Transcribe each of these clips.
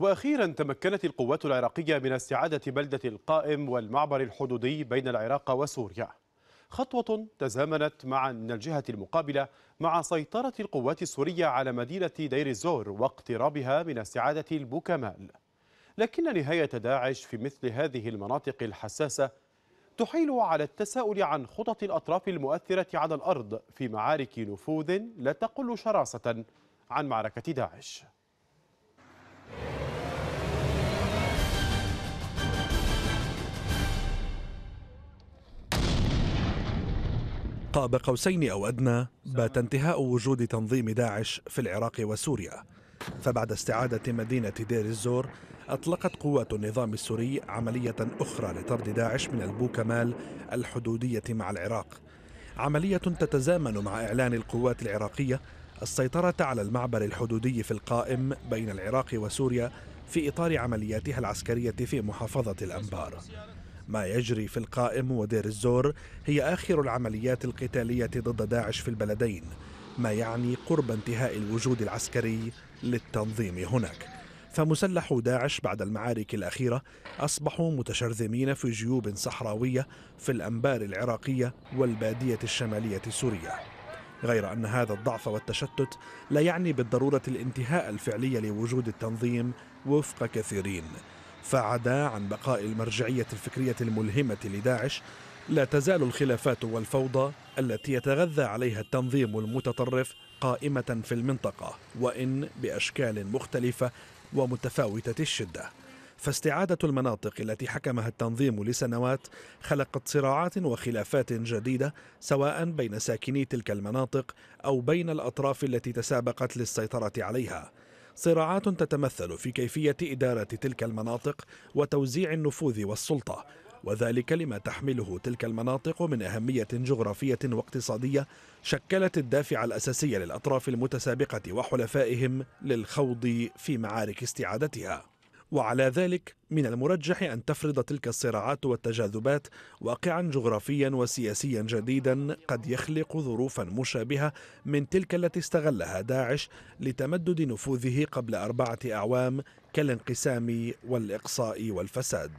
وأخيرا تمكنت القوات العراقية من استعادة بلدة القائم والمعبر الحدودي بين العراق وسوريا خطوة تزامنت مع من الجهة المقابلة مع سيطرة القوات السورية على مدينة دير الزور واقترابها من استعادة البوكمال لكن نهاية داعش في مثل هذه المناطق الحساسة تحيل على التساؤل عن خطط الأطراف المؤثرة على الأرض في معارك نفوذ لا تقل شراسة عن معركة داعش قاب قوسين أو أدنى بات انتهاء وجود تنظيم داعش في العراق وسوريا فبعد استعادة مدينة دير الزور أطلقت قوات النظام السوري عملية أخرى لطرد داعش من البوكمال الحدودية مع العراق عملية تتزامن مع إعلان القوات العراقية السيطرة على المعبر الحدودي في القائم بين العراق وسوريا في إطار عملياتها العسكرية في محافظة الأنبار ما يجري في القائم ودير الزور هي آخر العمليات القتالية ضد داعش في البلدين ما يعني قرب انتهاء الوجود العسكري للتنظيم هناك فمسلحو داعش بعد المعارك الأخيرة أصبحوا متشرذمين في جيوب صحراوية في الأنبار العراقية والبادية الشمالية السورية غير أن هذا الضعف والتشتت لا يعني بالضرورة الانتهاء الفعلي لوجود التنظيم وفق كثيرين فعدا عن بقاء المرجعية الفكرية الملهمة لداعش لا تزال الخلافات والفوضى التي يتغذى عليها التنظيم المتطرف قائمة في المنطقة وإن بأشكال مختلفة ومتفاوتة الشدة فاستعادة المناطق التي حكمها التنظيم لسنوات خلقت صراعات وخلافات جديدة سواء بين ساكني تلك المناطق أو بين الأطراف التي تسابقت للسيطرة عليها صراعات تتمثل في كيفية إدارة تلك المناطق وتوزيع النفوذ والسلطة وذلك لما تحمله تلك المناطق من أهمية جغرافية واقتصادية شكلت الدافع الأساسي للأطراف المتسابقة وحلفائهم للخوض في معارك استعادتها وعلى ذلك من المرجح أن تفرض تلك الصراعات والتجاذبات واقعا جغرافيا وسياسيا جديدا قد يخلق ظروفا مشابهة من تلك التي استغلها داعش لتمدد نفوذه قبل أربعة أعوام كالانقسام والإقصاء والفساد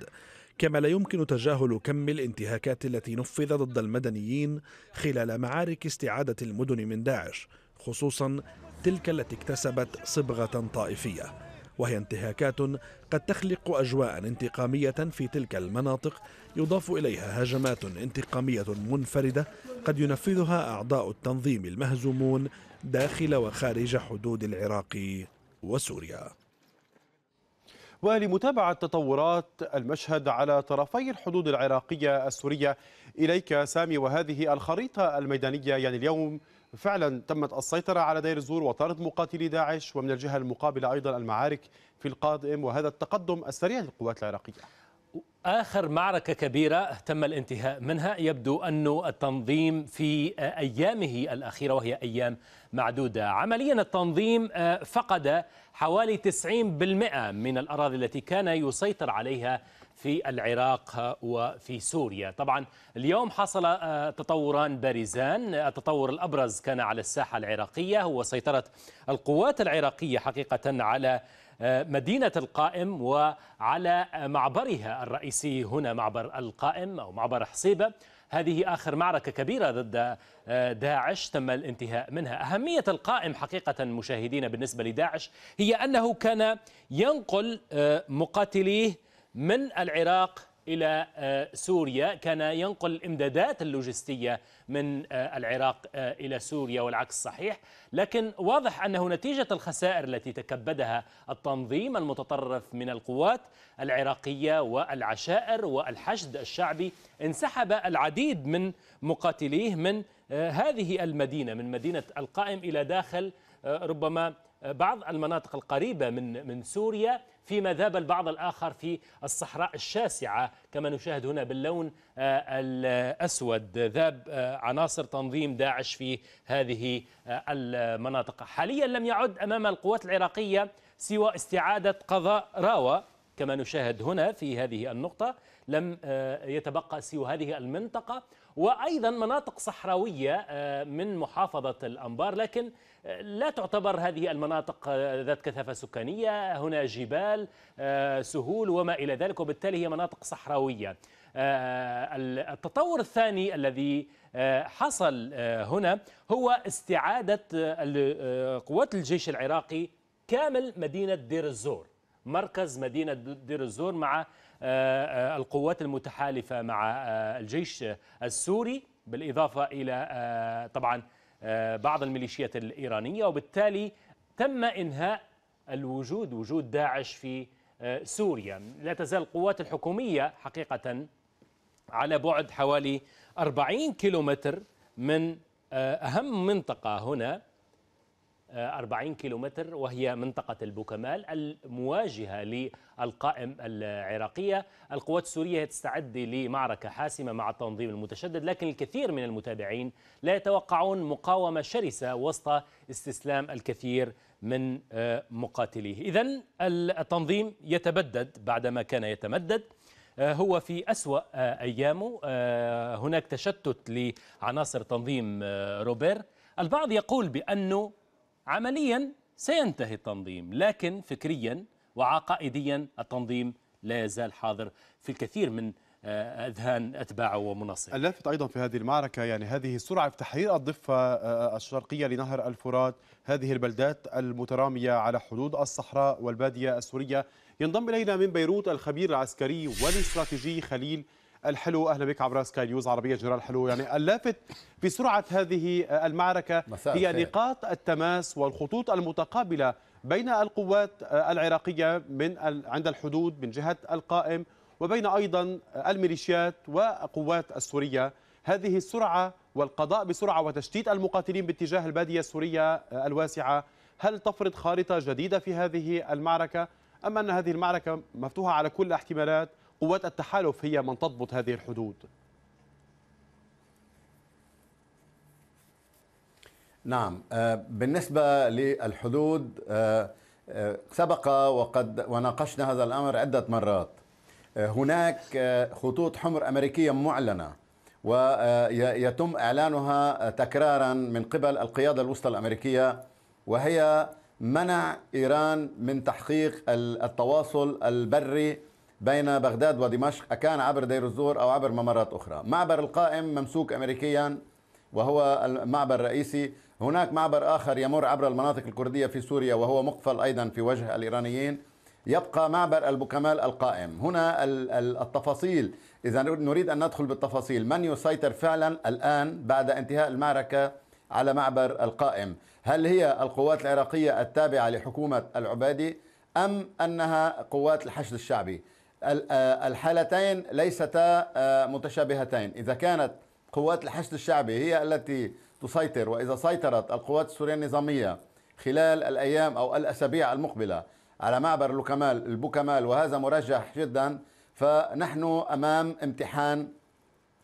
كما لا يمكن تجاهل كم الانتهاكات التي نفذت ضد المدنيين خلال معارك استعادة المدن من داعش خصوصا تلك التي اكتسبت صبغة طائفية وهي انتهاكات قد تخلق أجواء انتقامية في تلك المناطق يضاف إليها هجمات انتقامية منفردة قد ينفذها أعضاء التنظيم المهزومون داخل وخارج حدود العراق وسوريا ولمتابعة تطورات المشهد على طرفي الحدود العراقية السورية إليك سامي وهذه الخريطة الميدانية يعني اليوم فعلا تمت السيطرة على دير الزور وطارد مقاتلي داعش ومن الجهة المقابلة أيضا المعارك في القادم وهذا التقدم السريع للقوات العراقية آخر معركة كبيرة تم الانتهاء منها يبدو أن التنظيم في أيامه الأخيرة وهي أيام معدودة عمليا التنظيم آه، فقد حوالي 90% من الأراضي التي كان يسيطر عليها في العراق وفي سوريا طبعا اليوم حصل آه، تطوران بارزان آه، التطور الأبرز كان على الساحة العراقية هو سيطرة القوات العراقية حقيقة على آه، مدينة القائم وعلى معبرها الرئيسي هنا معبر القائم أو معبر حصيبة هذه آخر معركة كبيرة ضد داعش تم الانتهاء منها أهمية القائم حقيقة مشاهدين بالنسبة لداعش هي أنه كان ينقل مقاتليه من العراق إلى آه، سوريا كان ينقل الإمدادات اللوجستية من آه، العراق آه، إلى سوريا والعكس صحيح لكن واضح أنه نتيجة الخسائر التي تكبدها التنظيم المتطرف من القوات العراقية والعشائر والحشد الشعبي انسحب العديد من مقاتليه من هذه المدينة من مدينة القائم إلى داخل ربما بعض المناطق القريبة من من سوريا فيما ذاب البعض الآخر في الصحراء الشاسعة كما نشاهد هنا باللون آه، الأسود ذاب آه، عناصر تنظيم داعش في هذه آه، المناطق حاليا لم يعد أمام القوات العراقية سوى استعادة قضاء راوة كما نشاهد هنا في هذه النقطة لم يتبقى سوى هذه المنطقة وأيضا مناطق صحراوية من محافظة الأنبار لكن لا تعتبر هذه المناطق ذات كثافة سكانية هنا جبال آه، سهول وما إلى ذلك وبالتالي هي مناطق صحراوية آه، التطور الثاني الذي آه، حصل هنا هو استعادة قوات الجيش العراقي كامل مدينة دير الزور مركز مدينة دير الزور مع القوات المتحالفة مع الجيش السوري بالإضافة إلى طبعاً آه، بعض الميليشيات الإيرانية وبالتالي تم إنهاء الوجود وجود داعش في آه، سوريا لا تزال القوات الحكومية حقيقة على بعد حوالي 40 كيلومتر من آه، أهم منطقة هنا 40 كيلومتر وهي منطقة البوكمال المواجهة للقائم العراقية القوات السورية تستعد لمعركة حاسمة مع التنظيم المتشدد لكن الكثير من المتابعين لا يتوقعون مقاومة شرسة وسط استسلام الكثير من آه، مقاتليه إذا التنظيم يتبدد بعدما كان يتمدد آه، هو في أسوأ آه، أيامه هناك تشتت لعناصر تنظيم روبير البعض يقول بأنه عمليا سينتهي التنظيم لكن فكريا وعقائديا التنظيم لا يزال حاضر في الكثير من آه، اذهان اتباعه ومناصره. اللافت ايضا في هذه المعركه يعني هذه السرعه في تحرير الضفه آه، الشرقيه لنهر الفرات، هذه البلدات المتراميه على حدود الصحراء والباديه السوريه، ينضم الينا من بيروت الخبير العسكري والاستراتيجي خليل الحلو اهلا بك عبر سكاي نيوز عربيه جنرال الحلو يعني اللافت في سرعه هذه المعركه هي نقاط التماس والخطوط المتقابله بين القوات العراقيه من عند الحدود من جهه القائم وبين ايضا الميليشيات وقوات السوريه هذه السرعه والقضاء بسرعه وتشتيت المقاتلين باتجاه الباديه السوريه آه، الواسعه هل تفرض خارطه جديده في هذه المعركه ام ان هذه المعركه مفتوحه على كل الاحتمالات قوات التحالف هي من تضبط هذه الحدود نعم آه، بالنسبة للحدود آه، آه، سبق وقد وناقشنا هذا الأمر عدة مرات هناك خطوط حمر أمريكية معلنة ويتم إعلانها تكرارا من قبل القيادة الوسطى الأمريكية وهي منع إيران من تحقيق التواصل البري بين بغداد ودمشق أكان عبر دير الزور أو عبر ممرات أخرى معبر القائم ممسوك أمريكيا وهو المعبر الرئيسي هناك معبر آخر يمر عبر المناطق الكردية في سوريا وهو مقفل أيضا في وجه الإيرانيين يبقى معبر البوكمال القائم هنا التفاصيل إذا نريد أن ندخل بالتفاصيل من يسيطر فعلا الآن بعد انتهاء المعركة على معبر القائم هل هي القوات العراقية التابعة لحكومة العبادي أم أنها قوات الحشد الشعبي الحالتين ليستا متشابهتين إذا كانت قوات الحشد الشعبي هي التي تسيطر وإذا سيطرت القوات السورية النظامية خلال الأيام أو الأسابيع المقبلة على معبر لوكمال البوكمال وهذا مرجح جدا فنحن أمام امتحان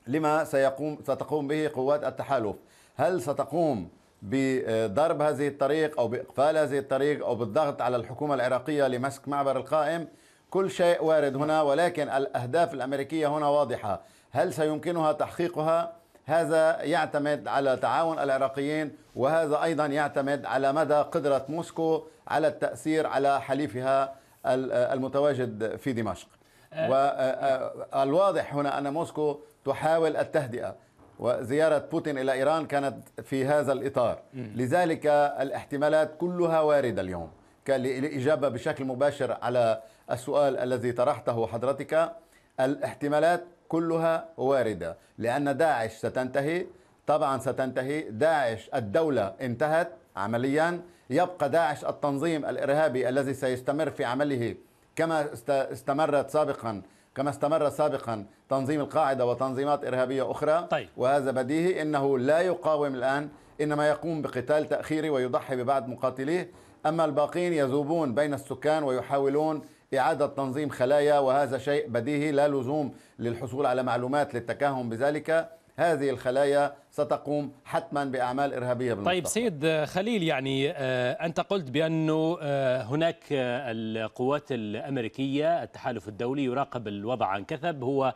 لما سيقوم ستقوم به قوات التحالف هل ستقوم بضرب هذه الطريق أو بإقفال هذه الطريق أو بالضغط على الحكومة العراقية لمسك معبر القائم كل شيء وارد هنا ولكن الأهداف الأمريكية هنا واضحة هل سيمكنها تحقيقها؟ هذا يعتمد على تعاون العراقيين وهذا أيضا يعتمد على مدى قدرة موسكو على التأثير على حليفها المتواجد في دمشق آه. والواضح آه، آه، هنا أن موسكو تحاول التهدئة وزيارة بوتين إلى إيران كانت في هذا الإطار لذلك الاحتمالات كلها واردة اليوم للإجابة بشكل مباشر على السؤال الذي طرحته حضرتك الاحتمالات كلها واردة لأن داعش ستنتهي طبعا ستنتهي داعش الدولة انتهت عمليا يبقى داعش التنظيم الإرهابي الذي سيستمر في عمله كما استمرت سابقا كما استمر سابقا تنظيم القاعدة وتنظيمات إرهابية أخرى طيب. وهذا بديهي إنه لا يقاوم الآن إنما يقوم بقتال تأخيري ويضحي ببعض مقاتليه أما الباقين يذوبون بين السكان ويحاولون إعادة تنظيم خلايا وهذا شيء بديهي لا لزوم للحصول على معلومات للتكهن بذلك هذه الخلايا ستقوم حتما باعمال ارهابيه بالمستقبل. طيب سيد خليل يعني آه، انت قلت بانه آه، هناك آه، القوات الامريكيه التحالف الدولي يراقب الوضع عن كثب هو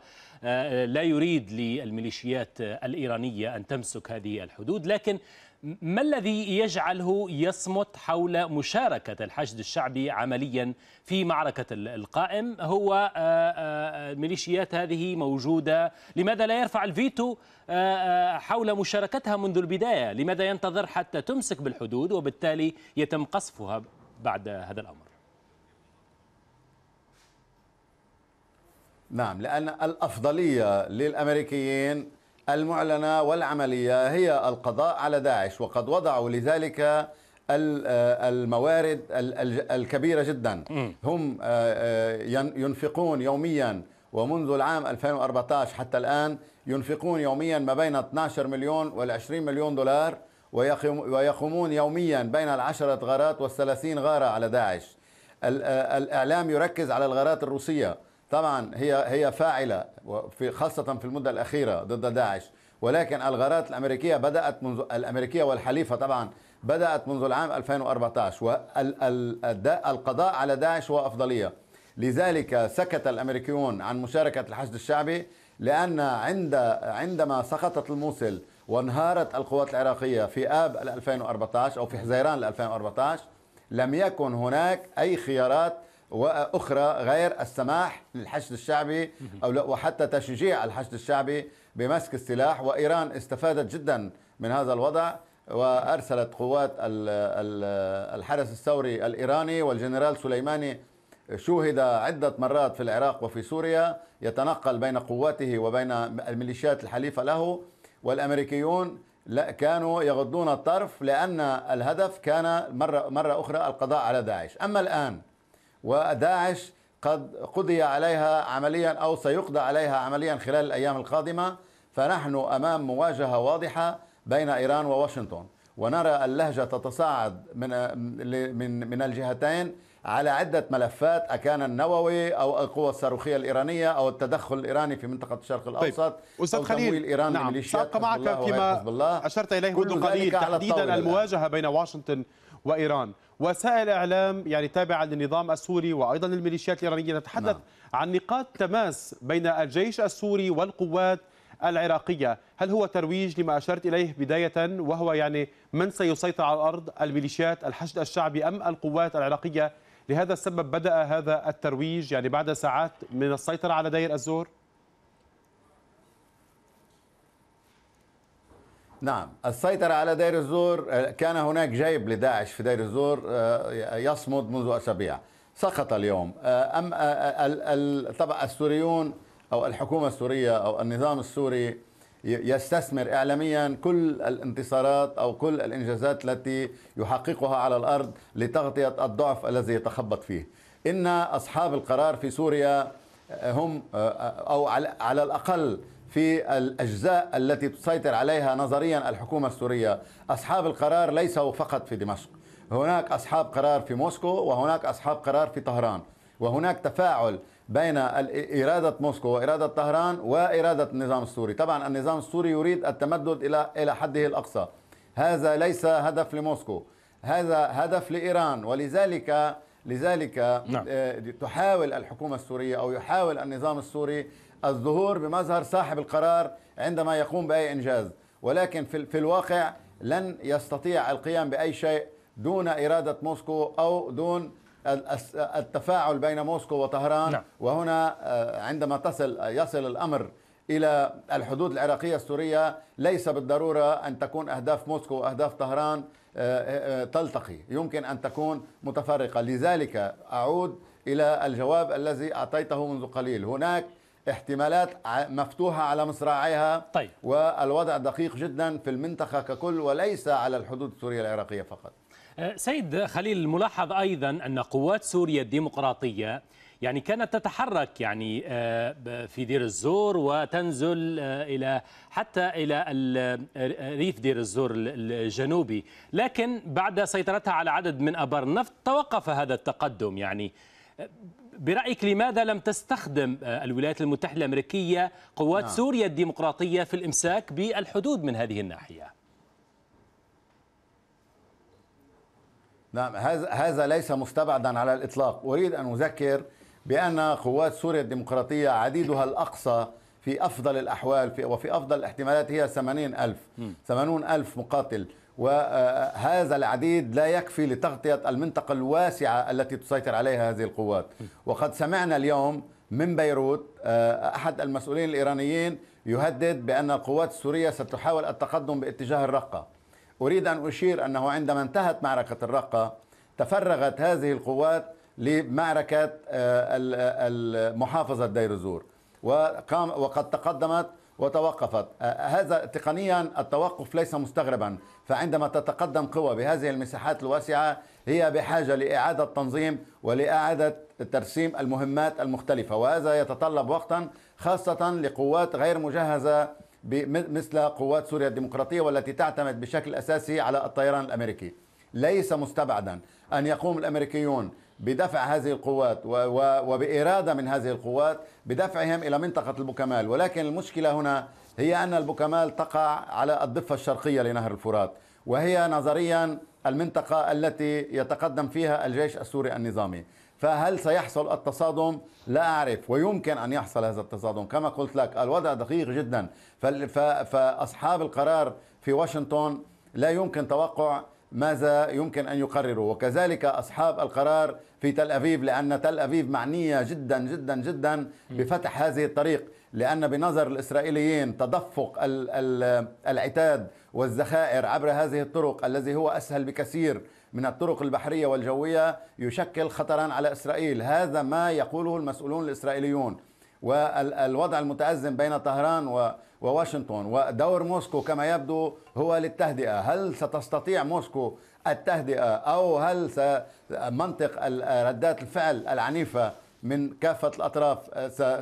لا يريد للميليشيات الايرانيه ان تمسك هذه الحدود لكن ما الذي يجعله يصمت حول مشاركة الحشد الشعبي عمليا في معركة القائم هو الميليشيات آه، آه، هذه موجودة لماذا لا يرفع الفيتو آه، حول مشاركتها منذ البداية لماذا ينتظر حتى تمسك بالحدود وبالتالي يتم قصفها بعد هذا الأمر نعم لأن الأفضلية للأمريكيين المعلنة والعملية هي القضاء على داعش وقد وضعوا لذلك آه، الموارد الكبيرة جدا هم آه، آه، ينفقون يوميا ومنذ العام 2014 حتى الآن ينفقون يوميا ما بين 12 مليون وال20 مليون دولار ويقومون يوميا بين العشرة غارات والثلاثين غارة على داعش الإعلام يركز على الغارات الروسية طبعا هي هي فاعله في خاصه في المده الاخيره ضد داعش ولكن الغارات الامريكيه بدات منذ الامريكيه والحليفه طبعا بدات منذ العام 2014 والقضاء على داعش هو افضليه لذلك سكت الامريكيون عن مشاركه الحشد الشعبي لان عند عندما سقطت الموصل وانهارت القوات العراقيه في اب 2014 او في حزيران 2014 لم يكن هناك اي خيارات واخرى غير السماح للحشد الشعبي او وحتى تشجيع الحشد الشعبي بمسك السلاح وايران استفادت جدا من هذا الوضع وارسلت قوات الحرس الثوري الايراني والجنرال سليماني شوهد عدة مرات في العراق وفي سوريا يتنقل بين قواته وبين الميليشيات الحليفة له والأمريكيون لا كانوا يغضون الطرف لأن الهدف كان مرة, مرة أخرى القضاء على داعش أما الآن وداعش قد قضي عليها عمليا أو سيقضى عليها عمليا خلال الأيام القادمة فنحن أمام مواجهة واضحة بين إيران وواشنطن ونرى اللهجة تتصاعد من من من الجهتين على عدة ملفات أكان النووي أو القوى الصاروخية الإيرانية أو التدخل الإيراني في منطقة الشرق طيب. الأوسط طيب. أستاذ خليل الإيران نعم سأبقى معك فيما أشرت إليه منذ قليل تحديدا المواجهة بين واشنطن وإيران وسائل إعلام يعني تابعة للنظام السوري وأيضا الميليشيات الإيرانية تتحدث نعم. عن نقاط تماس بين الجيش السوري والقوات العراقية هل هو ترويج لما أشرت إليه بداية وهو يعني من سيسيطر على الأرض الميليشيات الحشد الشعبي أم القوات العراقية لهذا السبب بدأ هذا الترويج يعني بعد ساعات من السيطرة على دير الزور؟ نعم السيطرة على دير الزور آه، كان هناك جيب لداعش في دير الزور آه، يصمد منذ أسابيع سقط اليوم آه، أم طبعا السوريون أو الحكومة السورية أو النظام السوري يستثمر إعلاميا كل الانتصارات أو كل الإنجازات التي يحققها على الأرض لتغطية الضعف الذي يتخبط فيه إن أصحاب القرار في سوريا هم أو على الأقل في الأجزاء التي تسيطر عليها نظريا الحكومة السورية أصحاب القرار ليسوا فقط في دمشق هناك أصحاب قرار في موسكو وهناك أصحاب قرار في طهران وهناك تفاعل بين إرادة موسكو وإرادة طهران وإرادة النظام السوري طبعا النظام السوري يريد التمدد إلى إلى حده الأقصى هذا ليس هدف لموسكو هذا هدف لإيران ولذلك لذلك نعم. آه، تحاول الحكومة السورية أو يحاول النظام السوري الظهور بمظهر صاحب القرار عندما يقوم باي انجاز ولكن في, في الواقع لن يستطيع القيام باي شيء دون اراده موسكو او دون التفاعل بين موسكو وطهران نعم. وهنا آه، عندما تصل يصل الامر الى الحدود العراقيه السوريه ليس بالضروره ان تكون اهداف موسكو واهداف طهران آه، آه، تلتقي يمكن ان تكون متفرقه لذلك اعود الى الجواب الذي اعطيته منذ قليل هناك احتمالات مفتوحة على مصراعيها طيب. والوضع دقيق جدا في المنطقة ككل وليس على الحدود السورية العراقية فقط أه، سيد خليل الملاحظ أيضا أن قوات سوريا الديمقراطية يعني كانت تتحرك يعني أه، في دير الزور وتنزل أه، الى حتى الى ريف دير الزور الجنوبي لكن بعد سيطرتها على عدد من ابار النفط توقف هذا التقدم يعني برأيك لماذا لم تستخدم آه، الولايات المتحدة الأمريكية قوات نعم. سوريا الديمقراطية في الإمساك بالحدود من هذه الناحية؟ نعم هذا هذا ليس مستبعدا على الإطلاق أريد أن أذكر بأن قوات سوريا الديمقراطية عديدها الأقصى في أفضل الأحوال وفي أفضل الاحتمالات هي 80 ألف 80 ألف مقاتل وهذا العديد لا يكفي لتغطية المنطقة الواسعة التي تسيطر عليها هذه القوات وقد سمعنا اليوم من بيروت آه، أحد المسؤولين الإيرانيين يهدد بأن القوات السورية ستحاول التقدم باتجاه الرقة أريد أن أشير أنه عندما انتهت معركة الرقة تفرغت هذه القوات لمعركة آه، محافظة دير الزور وقد تقدمت وتوقفت أه، هذا تقنيا التوقف ليس مستغربا فعندما تتقدم قوى بهذه المساحات الواسعة هي بحاجة لإعادة تنظيم ولإعادة ترسيم المهمات المختلفة وهذا يتطلب وقتا خاصة لقوات غير مجهزة مثل قوات سوريا الديمقراطية والتي تعتمد بشكل أساسي على الطيران الأمريكي ليس مستبعدا أن يقوم الأمريكيون بدفع هذه القوات وبإرادة من هذه القوات بدفعهم إلى منطقة البوكمال ولكن المشكلة هنا هي أن البوكمال تقع على الضفة الشرقية لنهر الفرات وهي نظريا المنطقة التي يتقدم فيها الجيش السوري النظامي فهل سيحصل التصادم؟ لا أعرف ويمكن أن يحصل هذا التصادم كما قلت لك الوضع دقيق جدا فأصحاب القرار في واشنطن لا يمكن توقع ماذا يمكن أن يقرروا وكذلك أصحاب القرار في تل أبيب لأن تل أبيب معنية جدا جدا جدا بفتح هذه الطريق لأن بنظر الإسرائيليين تدفق العتاد والذخائر عبر هذه الطرق الذي هو أسهل بكثير من الطرق البحرية والجوية يشكل خطرا على إسرائيل هذا ما يقوله المسؤولون الإسرائيليون والوضع المتأزم بين طهران و وواشنطن ودور موسكو كما يبدو هو للتهدئة هل ستستطيع موسكو التهدئة أو هل منطق ردات الفعل العنيفة من كافة الأطراف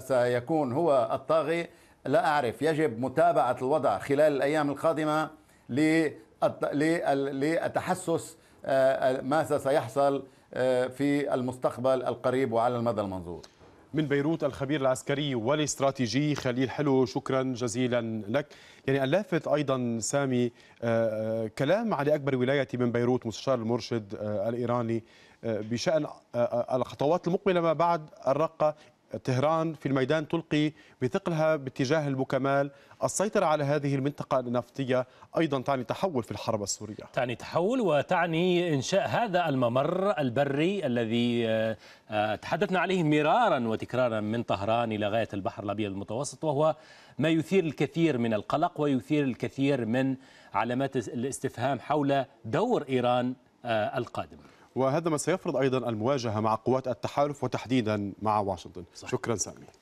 سيكون هو الطاغي لا أعرف يجب متابعة الوضع خلال الأيام القادمة للتحسس آه، ماذا سيحصل آه، في المستقبل القريب وعلى المدى المنظور من بيروت الخبير العسكري والاستراتيجي خليل حلو شكرا جزيلا لك يعني اللافت أيضا سامي آه، آه، كلام علي أكبر ولايه من بيروت مستشار المرشد آه، الإيراني بشأن الخطوات المقبلة ما بعد الرقة طهران في الميدان تلقي بثقلها باتجاه المكمال السيطرة على هذه المنطقة النفطية أيضا تعني تحول في الحرب السورية تعني تحول وتعني إنشاء هذا الممر البري الذي آه، آه، تحدثنا عليه مرارا وتكرارا من طهران إلى غاية البحر الأبيض المتوسط وهو ما يثير الكثير من القلق ويثير الكثير من علامات الاستفهام حول دور إيران آه، القادم وهذا ما سيفرض أيضا المواجهة مع قوات التحالف وتحديدا مع واشنطن صحيح. شكرا سامي